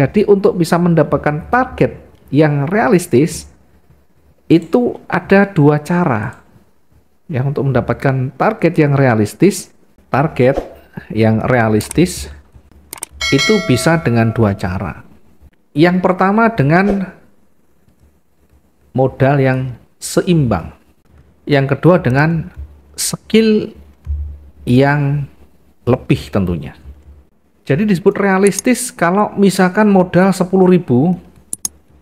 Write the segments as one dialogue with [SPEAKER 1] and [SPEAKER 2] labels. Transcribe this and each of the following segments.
[SPEAKER 1] Jadi untuk bisa mendapatkan target yang realistis itu ada dua cara. yang untuk mendapatkan target yang realistis, target yang realistis itu bisa dengan dua cara. Yang pertama dengan modal yang seimbang. Yang kedua dengan skill yang lebih tentunya. Jadi disebut realistis kalau misalkan modal 10.000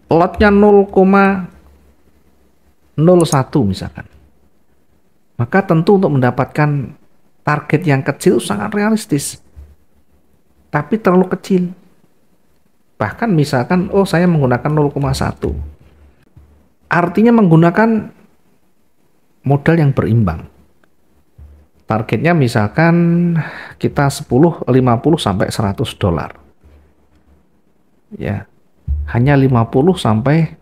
[SPEAKER 1] lotnya 0,01 misalkan. Maka tentu untuk mendapatkan target yang kecil sangat realistis. Tapi terlalu kecil. Bahkan misalkan oh saya menggunakan 0,1. Artinya menggunakan modal yang berimbang. Targetnya misalkan kita 10, 50 sampai 100 dolar. Ya. Hanya 50 sampai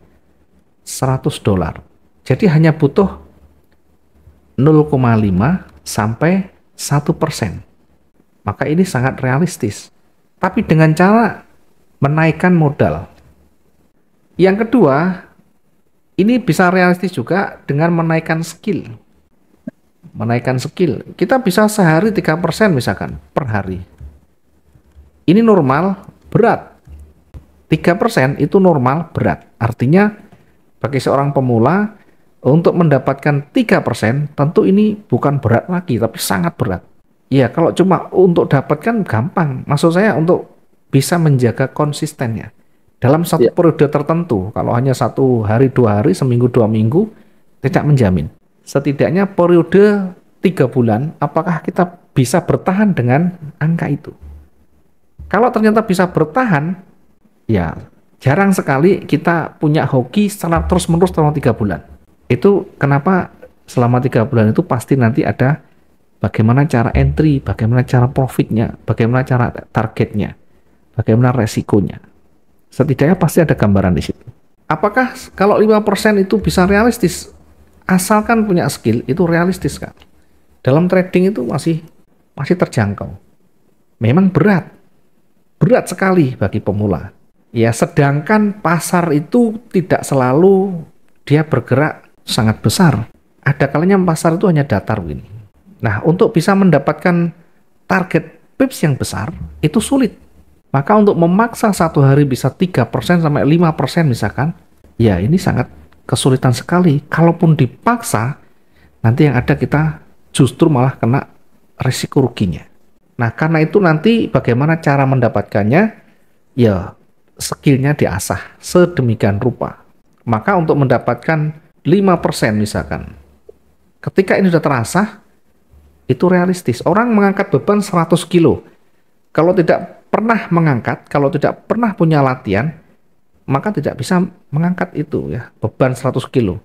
[SPEAKER 1] 100 dolar. Jadi hanya butuh 0,5 sampai 1 persen. Maka ini sangat realistis. Tapi dengan cara menaikkan modal. Yang kedua, ini bisa realistis juga dengan menaikkan skill menaikkan skill. Kita bisa sehari 3% misalkan per hari. Ini normal, berat. 3% itu normal, berat. Artinya bagi seorang pemula untuk mendapatkan 3% tentu ini bukan berat lagi tapi sangat berat. Ya kalau cuma untuk dapatkan gampang. Maksud saya untuk bisa menjaga konsistennya. Dalam satu ya. periode tertentu, kalau hanya satu hari, dua hari, seminggu, dua minggu, tidak menjamin setidaknya periode tiga bulan, apakah kita bisa bertahan dengan angka itu? Kalau ternyata bisa bertahan, ya jarang sekali kita punya hoki secara terus-menerus selama tiga bulan. Itu kenapa selama tiga bulan itu pasti nanti ada bagaimana cara entry, bagaimana cara profitnya, bagaimana cara targetnya, bagaimana resikonya. Setidaknya pasti ada gambaran di situ. Apakah kalau 5% itu bisa realistis? asalkan punya skill itu realistis kan. Dalam trading itu masih masih terjangkau. Memang berat. Berat sekali bagi pemula. Ya sedangkan pasar itu tidak selalu dia bergerak sangat besar. Ada kalanya pasar itu hanya datar ini. Nah, untuk bisa mendapatkan target pips yang besar itu sulit. Maka untuk memaksa satu hari bisa 3% sampai 5% misalkan, ya ini sangat kesulitan sekali. Kalaupun dipaksa, nanti yang ada kita justru malah kena risiko ruginya. Nah, karena itu nanti bagaimana cara mendapatkannya? Ya, skillnya diasah sedemikian rupa. Maka untuk mendapatkan 5% misalkan. Ketika ini sudah terasa, itu realistis. Orang mengangkat beban 100 kilo. Kalau tidak pernah mengangkat, kalau tidak pernah punya latihan, maka tidak bisa mengangkat itu ya beban 100 kilo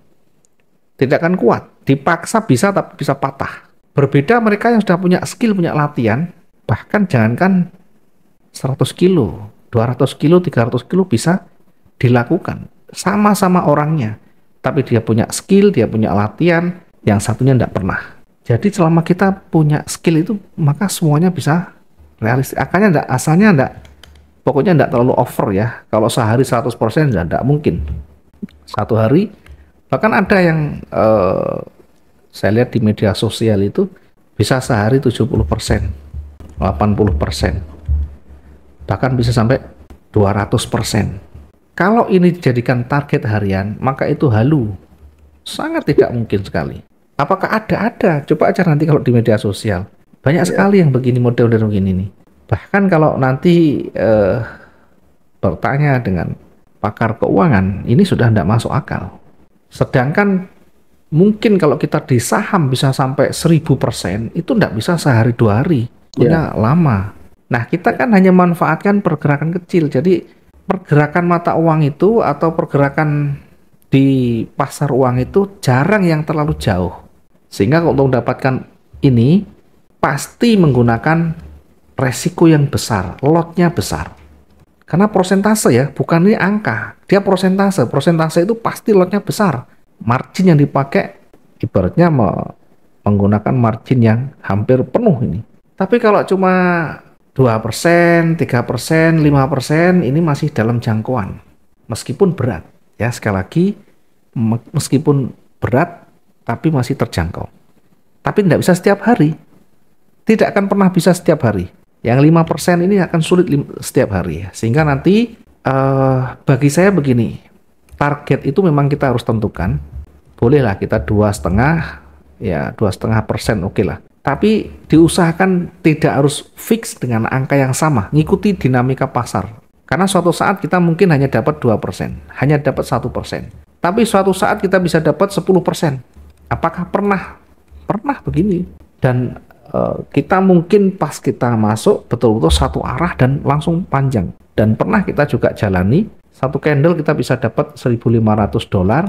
[SPEAKER 1] tidak akan kuat dipaksa bisa tapi bisa patah berbeda mereka yang sudah punya skill punya latihan bahkan jangankan 100 kilo 200 kilo 300 kilo bisa dilakukan sama-sama orangnya tapi dia punya skill dia punya latihan yang satunya tidak pernah jadi selama kita punya skill itu maka semuanya bisa realistis akannya tidak asalnya tidak pokoknya tidak terlalu over ya. Kalau sehari 100% ya tidak mungkin. Satu hari bahkan ada yang uh, saya lihat di media sosial itu bisa sehari 70%, 80%. Bahkan bisa sampai 200%. Kalau ini dijadikan target harian, maka itu halu. Sangat tidak mungkin sekali. Apakah ada-ada? Coba aja nanti kalau di media sosial. Banyak iya. sekali yang begini model dan begini nih Bahkan kalau nanti eh, bertanya dengan pakar keuangan, ini sudah tidak masuk akal. Sedangkan mungkin kalau kita di saham bisa sampai 1000%, itu tidak bisa sehari dua hari, iya. punya yeah. lama. Nah, kita kan hanya manfaatkan pergerakan kecil. Jadi, pergerakan mata uang itu atau pergerakan di pasar uang itu jarang yang terlalu jauh. Sehingga untuk mendapatkan ini pasti menggunakan resiko yang besar, lotnya besar. Karena prosentase ya, bukan ini angka. Dia prosentase. Prosentase itu pasti lotnya besar. Margin yang dipakai ibaratnya menggunakan margin yang hampir penuh ini. Tapi kalau cuma 2%, 3%, 5% ini masih dalam jangkauan. Meskipun berat. Ya, sekali lagi meskipun berat tapi masih terjangkau. Tapi tidak bisa setiap hari. Tidak akan pernah bisa setiap hari yang lima persen ini akan sulit setiap hari ya. Sehingga nanti uh, bagi saya begini, target itu memang kita harus tentukan. Bolehlah kita dua setengah, ya dua setengah persen oke okay lah. Tapi diusahakan tidak harus fix dengan angka yang sama, ngikuti dinamika pasar. Karena suatu saat kita mungkin hanya dapat dua persen, hanya dapat satu persen. Tapi suatu saat kita bisa dapat 10%. Apakah pernah pernah begini? Dan Eh, kita mungkin pas kita masuk betul-betul satu arah dan langsung panjang. Dan pernah kita juga jalani satu candle kita bisa dapat 1.500 dolar,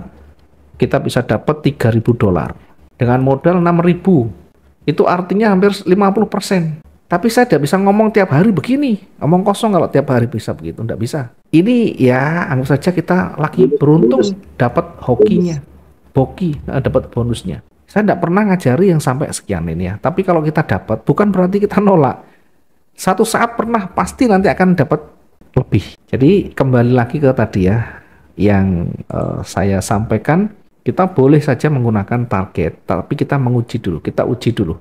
[SPEAKER 1] kita bisa dapat 3.000 dolar dengan modal 6.000. Itu artinya hampir 50%. Tapi saya tidak bisa ngomong tiap hari begini. Ngomong kosong kalau tiap hari bisa begitu. Tidak bisa. Ini ya anggap saja kita lagi beruntung dapat hokinya. Boki, eh, dapat bonusnya. Saya tidak pernah ngajari yang sampai sekian ini ya. Tapi kalau kita dapat, bukan berarti kita nolak. Satu saat pernah pasti nanti akan dapat lebih. Jadi kembali lagi ke tadi ya, yang uh, saya sampaikan, kita boleh saja menggunakan target, tapi kita menguji dulu, kita uji dulu.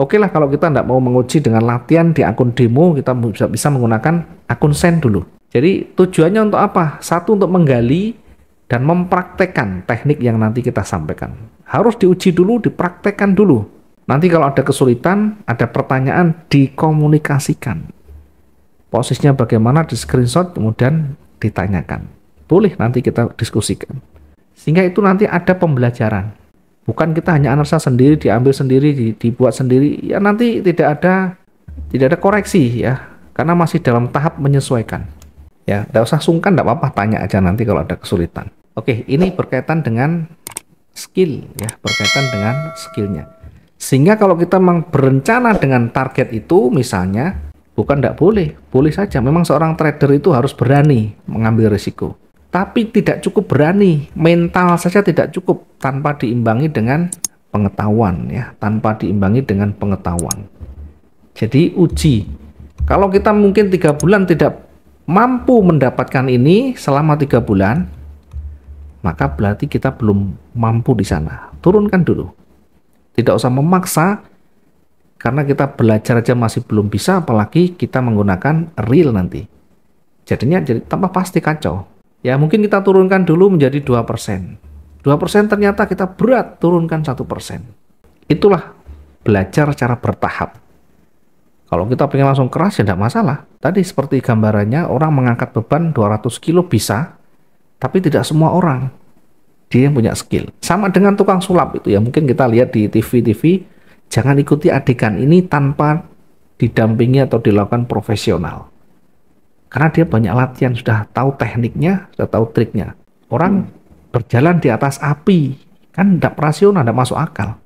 [SPEAKER 1] Oke lah kalau kita tidak mau menguji dengan latihan di akun demo, kita bisa bisa menggunakan akun send dulu. Jadi tujuannya untuk apa? Satu untuk menggali dan mempraktekkan teknik yang nanti kita sampaikan harus diuji dulu, dipraktekkan dulu. Nanti kalau ada kesulitan, ada pertanyaan, dikomunikasikan. Posisinya bagaimana di screenshot, kemudian ditanyakan. Boleh nanti kita diskusikan. Sehingga itu nanti ada pembelajaran. Bukan kita hanya analisa sendiri, diambil sendiri, dibuat sendiri. Ya nanti tidak ada tidak ada koreksi ya, karena masih dalam tahap menyesuaikan. Ya, tidak usah sungkan, tidak apa-apa, tanya aja nanti kalau ada kesulitan. Oke, ini berkaitan dengan skill ya berkaitan dengan skillnya sehingga kalau kita memang berencana dengan target itu misalnya bukan tidak boleh boleh saja memang seorang trader itu harus berani mengambil risiko tapi tidak cukup berani mental saja tidak cukup tanpa diimbangi dengan pengetahuan ya tanpa diimbangi dengan pengetahuan jadi uji kalau kita mungkin tiga bulan tidak mampu mendapatkan ini selama tiga bulan maka berarti kita belum mampu di sana. Turunkan dulu. Tidak usah memaksa karena kita belajar aja masih belum bisa apalagi kita menggunakan real nanti. Jadinya jadi tambah pasti kacau. Ya mungkin kita turunkan dulu menjadi 2%. 2% ternyata kita berat turunkan 1%. Itulah belajar cara bertahap. Kalau kita pengen langsung keras ya tidak masalah. Tadi seperti gambarannya orang mengangkat beban 200 kilo bisa, tapi tidak semua orang dia yang punya skill. Sama dengan tukang sulap itu ya. Mungkin kita lihat di TV-TV, jangan ikuti adegan ini tanpa didampingi atau dilakukan profesional. Karena dia banyak latihan, sudah tahu tekniknya, sudah tahu triknya. Orang hmm. berjalan di atas api, kan tidak rasional, tidak masuk akal.